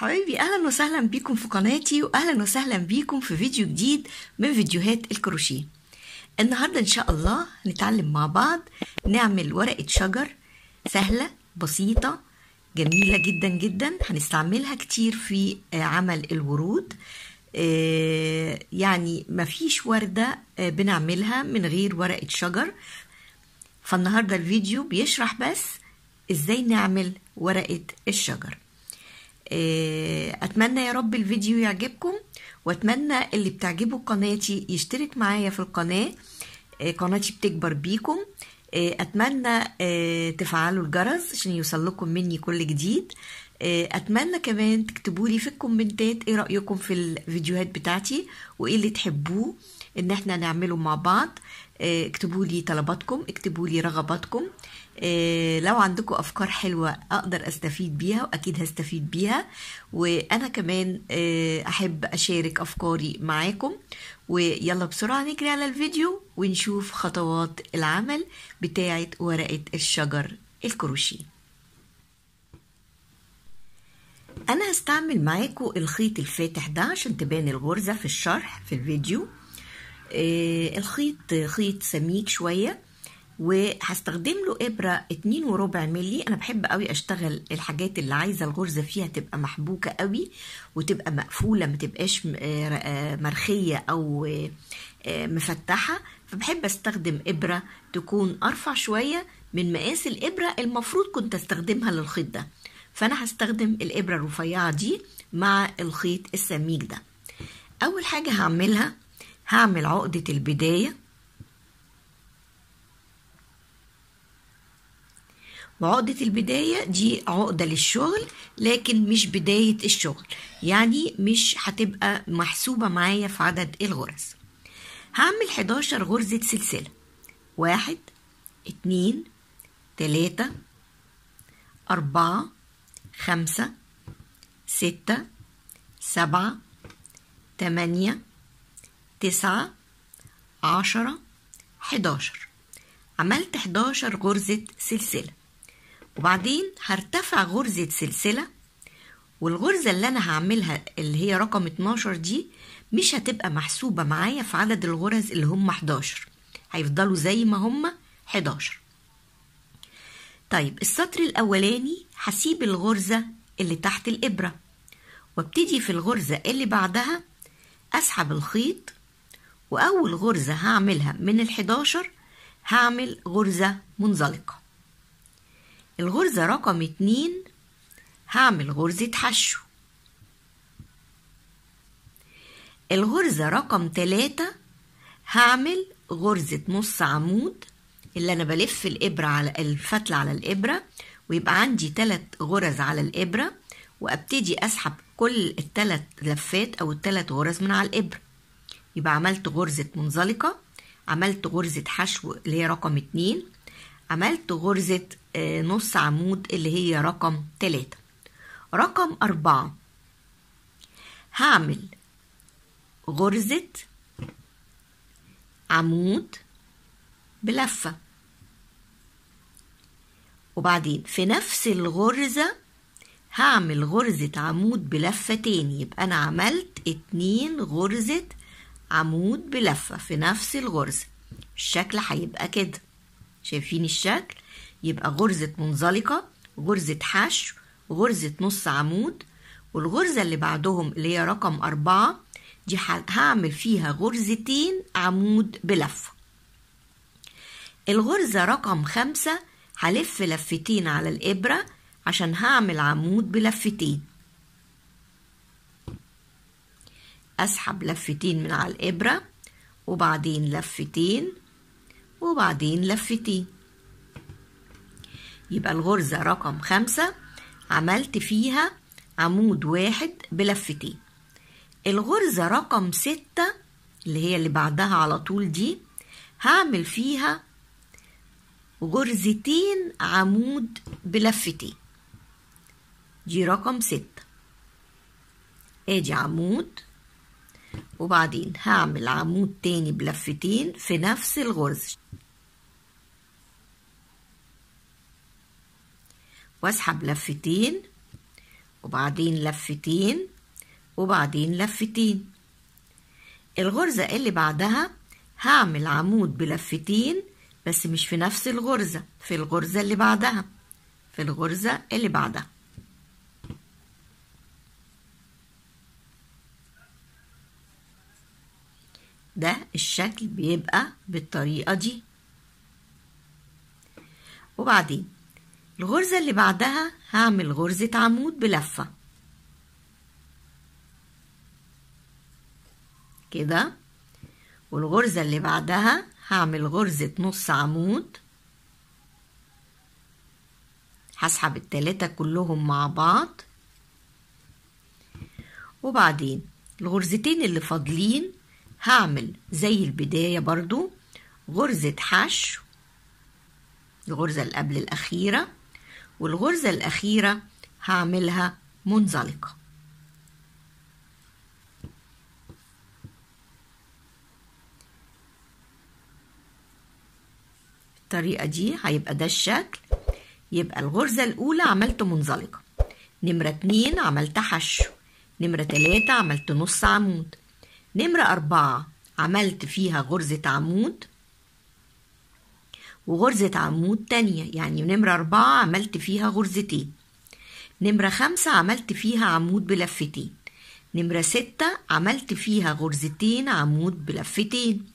حبيبي اهلا وسهلا بيكم في قناتي واهلا وسهلا بيكم في فيديو جديد من فيديوهات الكروشيه النهارده ان شاء الله هنتعلم مع بعض نعمل ورقه شجر سهله بسيطه جميله جدا جدا هنستعملها كتير في آه، عمل الورود آه، يعني مفيش ورده آه، بنعملها من غير ورقه شجر فالنهارده الفيديو بيشرح بس ازاي نعمل ورقه الشجر آه، اتمنى يا رب الفيديو يعجبكم واتمنى اللي بتعجبه قناتي يشترك معايا في القناه آه، قناتي بتكبر بيكم آه، اتمنى تفعلوا الجرس عشان يوصل لكم مني كل جديد اتمنى كمان تكتبوا لي في الكومنتات ايه رايكم في الفيديوهات بتاعتي وايه اللي تحبوه ان احنا نعمله مع بعض آه، اكتبوا لي طلباتكم اكتبوا لي رغباتكم آه، لو عندكم افكار حلوه اقدر استفيد بيها واكيد هستفيد بيها وانا كمان آه، احب اشارك افكاري معاكم ويلا بسرعه نجري على الفيديو ونشوف خطوات العمل بتاعه ورقه الشجر الكروشيه انا هستعمل معاكم الخيط الفاتح ده عشان تبان الغرزة في الشرح في الفيديو آه، الخيط خيط سميك شويه وهستخدم له ابره اتنين وربع ملي انا بحب قوي اشتغل الحاجات اللي عايزه الغرزه فيها تبقى محبوكه قوي وتبقى مقفوله ما تبقاش آه، آه، مرخيه او مفتحه فبحب استخدم ابره تكون ارفع شويه من مقاس الابره المفروض كنت استخدمها للخيط ده فانا هستخدم الابره الرفيعه دي مع الخيط السميك ده اول حاجه هعملها هعمل عقدة البداية وعقدة البداية دي عقدة للشغل لكن مش بداية الشغل يعني مش هتبقى محسوبة معايا في عدد الغرز هعمل 11 غرزة سلسلة واحد اتنين تلاتة أربعة خمسة ستة سبعة تمانية تسعة عشرة حداشر عملت حداشر غرزة سلسلة وبعدين هرتفع غرزة سلسلة والغرزة اللي أنا هعملها اللي هي رقم 12 دي مش هتبقى محسوبة معايا في عدد الغرز اللي هم 11 هيفضلوا زي ما هم 11 طيب السطر الأولاني هسيب الغرزة اللي تحت الإبرة وابتدي في الغرزة اللي بعدها أسحب الخيط وأول غرزة هعملها من الحداشر هعمل غرزة منزلقة الغرزة رقم اتنين هعمل غرزة حشو الغرزة رقم تلاتة هعمل غرزة نص عمود اللي أنا بلف الإبرة على الفتلة على الإبرة ويبقى عندي تلات غرز على الإبرة وأبتدي أسحب كل التلات لفات أو التلات غرز من على الإبرة يبقى عملت غرزة منزلقة عملت غرزة حشو اللي هي رقم اتنين عملت غرزة آه، نص عمود اللي هي رقم تلاتة رقم أربعة هعمل غرزة عمود بلفة وبعدين في نفس الغرزة هعمل غرزة عمود بلفة تاني يبقى أنا عملت اتنين غرزة عمود بلفة في نفس الغرزة الشكل هيبقى كده شايفين الشكل يبقى غرزة منزلقة غرزة حشو غرزة نص عمود والغرزة اللي بعدهم اللي هي رقم أربعة دي هعمل فيها غرزتين عمود بلفة الغرزة رقم خمسة هلف لفتين على الإبرة عشان هعمل عمود بلفتين أسحب لفتين من على الإبرة وبعدين لفتين وبعدين لفتين يبقى الغرزة رقم خمسة عملت فيها عمود واحد بلفتين الغرزة رقم ستة اللي هي اللي بعدها على طول دي هعمل فيها غرزتين عمود بلفتين دي رقم ستة ادي عمود وبعدين هعمل عمود تاني بلفتين في نفس الغرز واسحب لفتين وبعدين لفتين وبعدين لفتين الغرزة اللي بعدها هعمل عمود بلفتين بس مش في نفس الغرزة في الغرزة اللي بعدها في الغرزة اللي بعدها ده الشكل بيبقى بالطريقة دي وبعدين الغرزة اللي بعدها هعمل غرزة عمود بلفة كده والغرزة اللي بعدها هعمل غرزة نص عمود هسحب التلاتة كلهم مع بعض وبعدين الغرزتين اللي فاضلين هعمل زي البداية برضو غرزة حشو الغرزة اللي قبل الأخيرة والغرزة الأخيرة هعملها منزلقة الطريقة دي هيبقى ده الشكل يبقى الغرزة الأولى عملت منزلقة نمرة اتنين عملت حشو نمرة تلاتة عملت نص عمود نمرة أربعة عملت فيها غرزة عمود وغرزة عمود تانية يعني نمرة أربعة عملت فيها غرزتين نمرة خمسة عملت فيها عمود بلفتين نمرة ستة عملت فيها غرزتين عمود بلفتين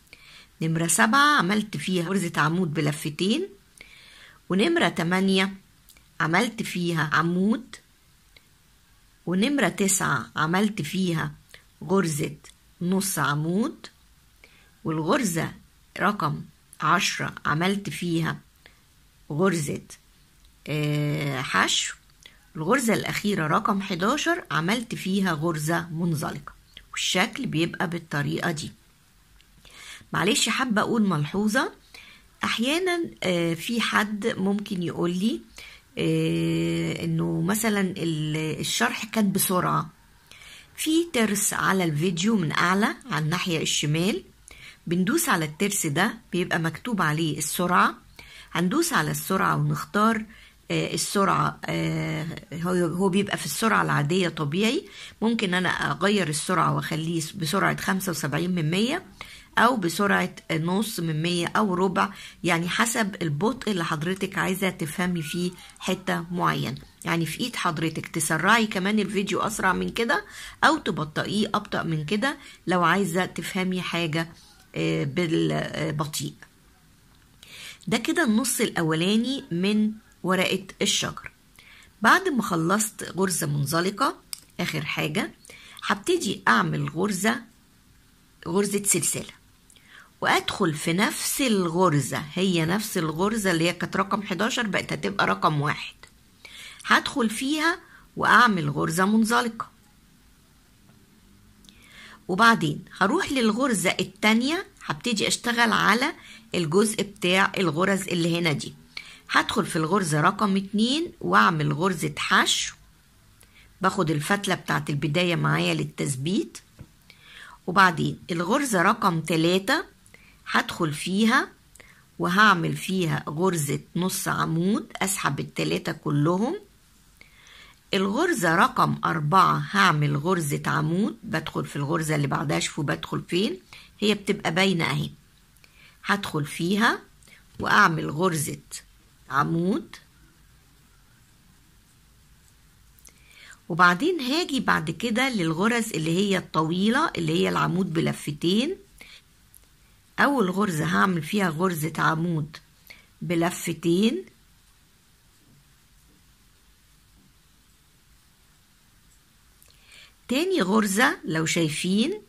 نمرة سبعة عملت فيها غرزة عمود بلفتين ونمرة تمانية عملت فيها عمود ونمرة تسعة عملت فيها غرزة نص عمود والغرزة رقم عشرة عملت فيها غرزة آه، حشو الغرزة الأخيرة رقم 11 عملت فيها غرزة منزلقة والشكل بيبقى بالطريقة دي معلش حابة أقول ملحوظة أحيانا آه، في حد ممكن يقول لي آه، إنه مثلا الشرح كان بسرعة في ترس على الفيديو من أعلى على الناحية الشمال بندوس على الترس ده بيبقى مكتوب عليه السرعة هندوس على السرعة ونختار آه، السرعة آه، هو بيبقى في السرعة العادية طبيعي ممكن أنا أغير السرعة وأخليه بسرعة 75 من 100 أو بسرعة نص من مية أو ربع يعني حسب البطء اللي حضرتك عايزة تفهمي فيه حتة معينة يعني في ايد حضرتك تسرعي كمان الفيديو اسرع من كده او تبطئيه ابطا من كده لو عايزه تفهمي حاجه آه، بالبطيء ده كده النص الاولاني من ورقه الشجر بعد ما خلصت غرزه منزلقه اخر حاجه هبتدي اعمل غرزه غرزه سلسله وادخل في نفس الغرزة هي نفس الغرزة اللي هي كانت رقم 11 بقت هتبقى رقم واحد هدخل فيها واعمل غرزة منزلقة وبعدين هروح للغرزة التانية هبتدي اشتغل على الجزء بتاع الغرز اللي هنا دي هدخل في الغرزة رقم اتنين واعمل غرزة حشو باخد الفتلة بتاعت البداية معايا للتثبيت وبعدين الغرزة رقم تلاتة هدخل فيها وهعمل فيها غرزة نص عمود أسحب التلاتة كلهم الغرزة رقم أربعة هعمل غرزة عمود بدخل في الغرزة اللي بعدها شوفوا بدخل فين هي بتبقى باينة أهي هدخل فيها وأعمل غرزة عمود وبعدين هاجي بعد كده للغرز اللي هي الطويلة اللي هي العمود بلفتين أول غرزة هعمل فيها غرزة عمود بلفتين تاني غرزة لو شايفين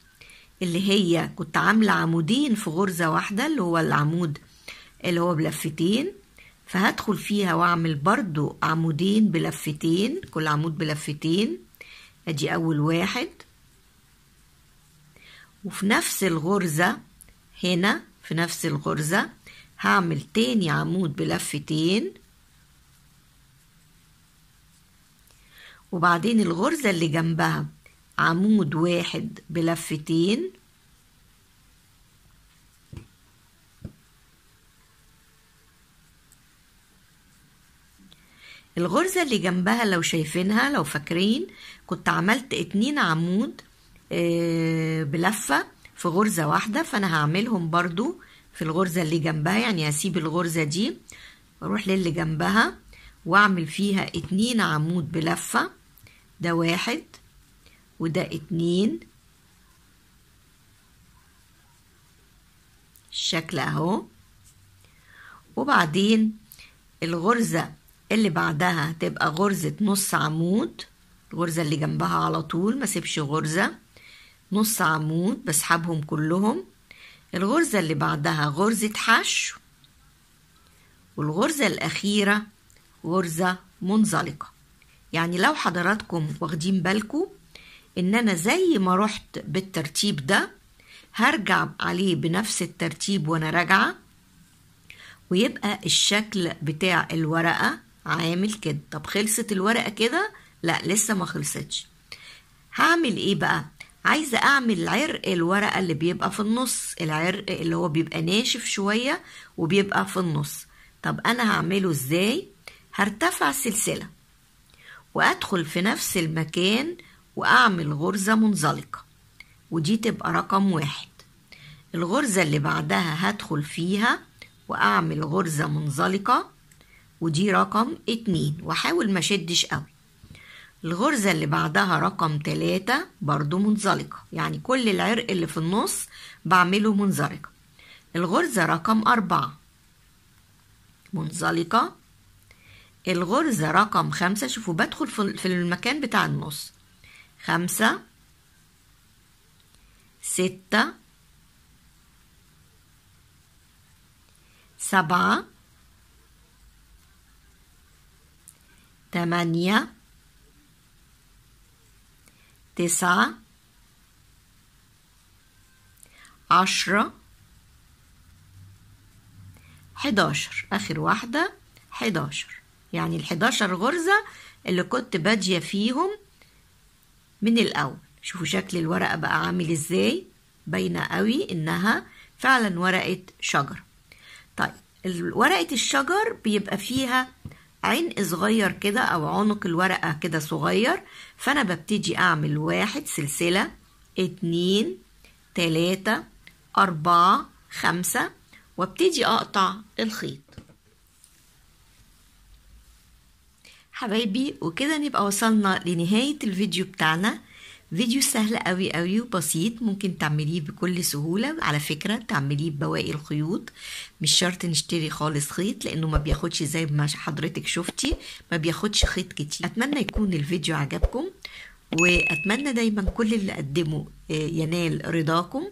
اللي هي كنت عاملة عمودين في غرزة واحدة اللي هو العمود اللي هو بلفتين فهدخل فيها واعمل برضو عمودين بلفتين كل عمود بلفتين ادي اول واحد وفي نفس الغرزة هنا في نفس الغرزة هعمل تاني عمود بلفتين وبعدين الغرزة اللي جنبها عمود واحد بلفتين الغرزة اللي جنبها لو شايفينها لو فاكرين كنت عملت اتنين عمود آه، بلفة في غرزة واحدة فأنا هعملهم برضو في الغرزة اللي جنبها يعني هسيب الغرزة دي واروح للي جنبها واعمل فيها اتنين عمود بلفة ده واحد وده اتنين الشكل اهو وبعدين الغرزة اللي بعدها تبقى غرزة نص عمود الغرزة اللي جنبها على طول ما سيبش غرزة نص عمود بسحبهم كلهم الغرزة اللي بعدها غرزة حشو والغرزة الأخيرة غرزة منزلقة يعني لو حضراتكم واخدين بالكم إن أنا زي ما رحت بالترتيب ده هرجع عليه بنفس الترتيب وأنا راجعة ويبقى الشكل بتاع الورقة عامل كده طب خلصت الورقة كده؟ لأ لسه ما خلصتش هعمل إيه بقى؟ عايزة أعمل عرق الورقة اللي بيبقى في النص العرق اللي هو بيبقى ناشف شوية وبيبقى في النص طب أنا هعمله إزاي؟ هرتفع سلسلة وأدخل في نفس المكان وأعمل غرزة منزلقة ودي تبقى رقم واحد الغرزة اللي بعدها هدخل فيها وأعمل غرزة منزلقة ودي رقم اتنين وأحاول ما شدش قوي الغرزة اللي بعدها رقم تلاتة برضو منزلقة يعني كل العرق اللي في النص بعمله منزلقة الغرزة رقم أربعة منزلقة الغرزة رقم خمسة شوفوا بدخل في المكان بتاع النص خمسة ستة سبعة تمانية تسعة عشرة حداشر آخر واحدة حداشر يعني الحداشر غرزة اللي كنت بادية فيهم من الأول شوفوا شكل الورقة بقى عامل ازاي باينة قوي إنها فعلا ورقة شجر طيب ورقة الشجر بيبقى فيها عنق صغير كده أو عنق الورقة كده صغير فأنا ببتدي أعمل واحد سلسلة اتنين تلاتة أربعة خمسة وابتدي أقطع الخيط حبايبي وكده نبقى وصلنا لنهاية الفيديو بتاعنا فيديو سهل قوي قوي وبسيط ممكن تعمليه بكل سهولة على فكرة تعمليه ببواقي الخيوط مش شرط نشتري خالص خيط لانه ما بياخدش زي ما حضرتك شفتي ما بياخدش خيط كتير اتمنى يكون الفيديو عجبكم واتمنى دايما كل اللي قدمه آه، ينال رضاكم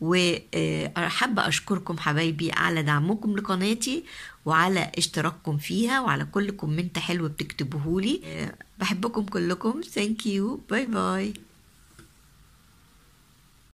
وحابة أشكركم حبايبي على دعمكم لقناتي وعلى اشتراككم فيها وعلى كل كومنت حلو بتكتبوهولي آه، بحبكم كلكم ثانك يو باي باي